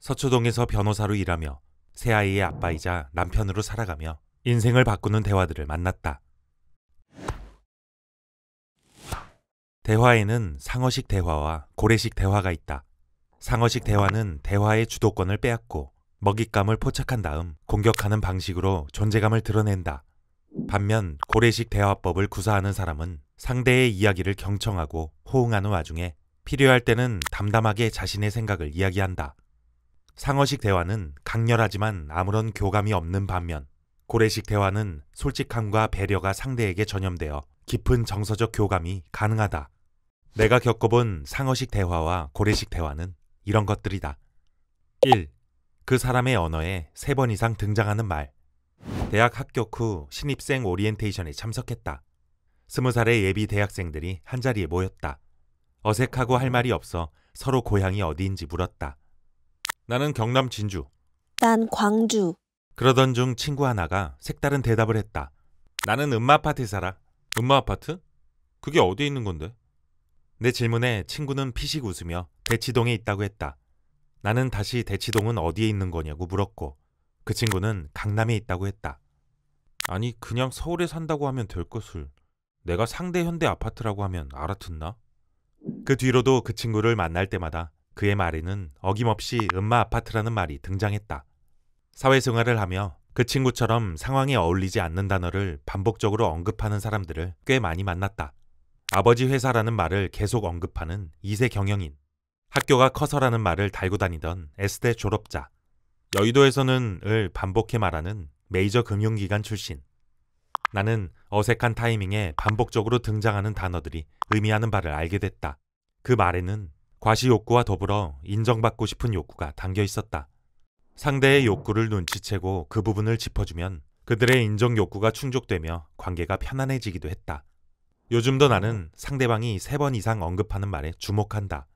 서초동에서 변호사로 일하며 새 아이의 아빠이자 남편으로 살아가며 인생을 바꾸는 대화들을 만났다. 대화에는 상어식 대화와 고래식 대화가 있다. 상어식 대화는 대화의 주도권을 빼앗고 먹잇감을 포착한 다음 공격하는 방식으로 존재감을 드러낸다. 반면 고래식 대화법을 구사하는 사람은 상대의 이야기를 경청하고 호응하는 와중에 필요할 때는 담담하게 자신의 생각을 이야기한다. 상어식 대화는 강렬하지만 아무런 교감이 없는 반면 고래식 대화는 솔직함과 배려가 상대에게 전염되어 깊은 정서적 교감이 가능하다. 내가 겪어본 상어식 대화와 고래식 대화는 이런 것들이다. 1. 그 사람의 언어에 3번 이상 등장하는 말. 대학 합격 후 신입생 오리엔테이션에 참석했다. 20살의 예비 대학생들이 한자리에 모였다. 어색하고 할 말이 없어 서로 고향이 어디인지 물었다. 나는 경남 진주. 난 광주. 그러던 중 친구 하나가 색다른 대답을 했다. 나는 음마 아파트에 살아. 음마 아파트? 그게 어디에 있는 건데? 내 질문에 친구는 피식 웃으며 대치동에 있다고 했다. 나는 다시 대치동은 어디에 있는 거냐고 물었고 그 친구는 강남에 있다고 했다. 아니 그냥 서울에 산다고 하면 될 것을 내가 상대 현대 아파트라고 하면 알아듣나? 그 뒤로도 그 친구를 만날 때마다 그의 말에는 어김없이 음마 아파트라는 말이 등장했다. 사회생활을 하며 그 친구처럼 상황에 어울리지 않는 단어를 반복적으로 언급하는 사람들을 꽤 많이 만났다. 아버지 회사라는 말을 계속 언급하는 2세 경영인, 학교가 커서라는 말을 달고 다니던 S대 졸업자, 여의도에서는 을 반복해 말하는 메이저 금융기관 출신. 나는 어색한 타이밍에 반복적으로 등장하는 단어들이 의미하는 바를 알게 됐다. 그 말에는 과시 욕구와 더불어 인정받고 싶은 욕구가 담겨 있었다. 상대의 욕구를 눈치채고 그 부분을 짚어주면 그들의 인정 욕구가 충족되며 관계가 편안해지기도 했다. 요즘도 나는 상대방이 세 번 이상 언급하는 말에 주목한다.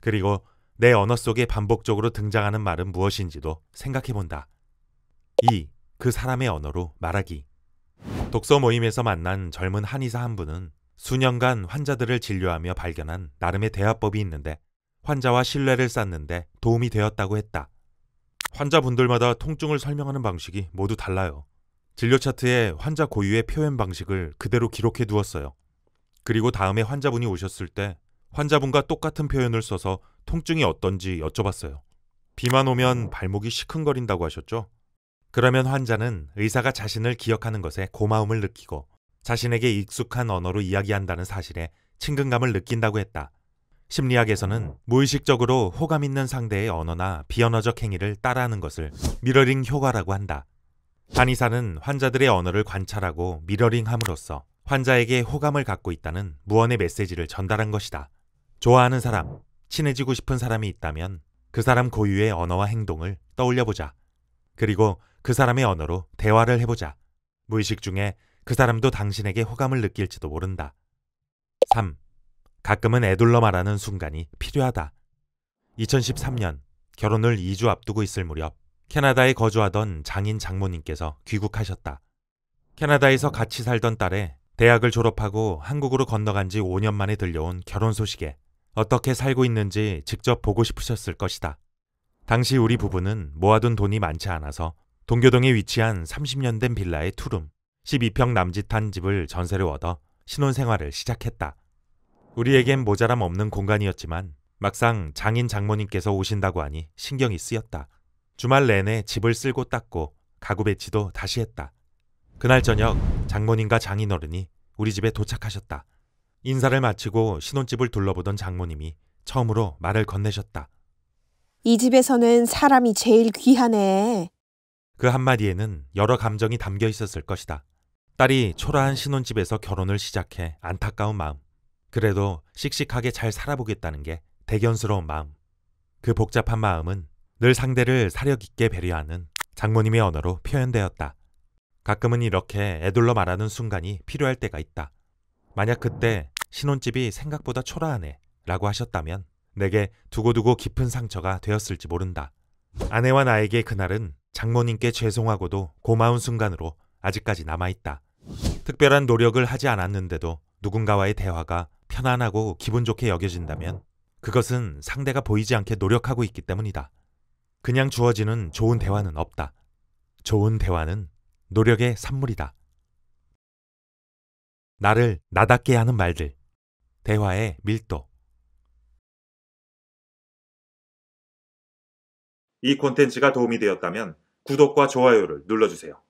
그리고 내 언어 속에 반복적으로 등장하는 말은 무엇인지도 생각해본다. 2. 그 사람의 언어로 말하기. 독서 모임에서 만난 젊은 한의사 한 분은 수년간 환자들을 진료하며 발견한 나름의 대화법이 있는데 환자와 신뢰를 쌓는데 도움이 되었다고 했다. 환자분들마다 통증을 설명하는 방식이 모두 달라요. 진료 차트에 환자 고유의 표현 방식을 그대로 기록해 두었어요. 그리고 다음에 환자분이 오셨을 때 환자분과 똑같은 표현을 써서 통증이 어떤지 여쭤봤어요. 비만 오면 발목이 시큰거린다고 하셨죠? 그러면 환자는 의사가 자신을 기억하는 것에 고마움을 느끼고 자신에게 익숙한 언어로 이야기한다는 사실에 친근감을 느낀다고 했다. 심리학에서는 무의식적으로 호감 있는 상대의 언어나 비언어적 행위를 따라하는 것을 미러링 효과라고 한다. 한의사는 환자들의 언어를 관찰하고 미러링함으로써 환자에게 호감을 갖고 있다는 무언의 메시지를 전달한 것이다. 좋아하는 사람, 친해지고 싶은 사람이 있다면 그 사람 고유의 언어와 행동을 떠올려보자. 그리고 그 사람의 언어로 대화를 해보자. 무의식 중에 그 사람도 당신에게 호감을 느낄지도 모른다. 3. 가끔은 애둘러 말하는 순간이 필요하다. 2013년 결혼을 2주 앞두고 있을 무렵 캐나다에 거주하던 장인 장모님께서 귀국하셨다. 캐나다에서 같이 살던 딸에 대학을 졸업하고 한국으로 건너간 지 5년 만에 들려온 결혼 소식에 어떻게 살고 있는지 직접 보고 싶으셨을 것이다. 당시 우리 부부는 모아둔 돈이 많지 않아서 동교동에 위치한 30년 된 빌라의 투룸, 12평 남짓한 집을 전세로 얻어 신혼생활을 시작했다. 우리에겐 모자람 없는 공간이었지만 막상 장인 장모님께서 오신다고 하니 신경이 쓰였다. 주말 내내 집을 쓸고 닦고 가구 배치도 다시 했다. 그날 저녁 장모님과 장인어른이 우리 집에 도착하셨다. 인사를 마치고 신혼집을 둘러보던 장모님이 처음으로 말을 건네셨다. 이 집에서는 사람이 제일 귀하네. 그 한마디에는 여러 감정이 담겨 있었을 것이다. 딸이 초라한 신혼집에서 결혼을 시작해 안타까운 마음, 그래도 씩씩하게 잘 살아보겠다는 게 대견스러운 마음. 그 복잡한 마음은 늘 상대를 사려 깊게 배려하는 장모님의 언어로 표현되었다. 가끔은 이렇게 애둘러 말하는 순간이 필요할 때가 있다. 만약 그때 신혼집이 생각보다 초라하네 라고 하셨다면 내게 두고두고 깊은 상처가 되었을지 모른다. 아내와 나에게 그날은 장모님께 죄송하고도 고마운 순간으로 아직까지 남아있다. 특별한 노력을 하지 않았는데도 누군가와의 대화가 편안하고 기분 좋게 여겨진다면 그것은 상대가 보이지 않게 노력하고 있기 때문이다. 그냥 주어지는 좋은 대화는 없다. 좋은 대화는 노력의 산물이다. 나를 나답게 하는 말들. 대화의 밀도. 이 콘텐츠가 도움이 되었다면 구독과 좋아요를 눌러주세요.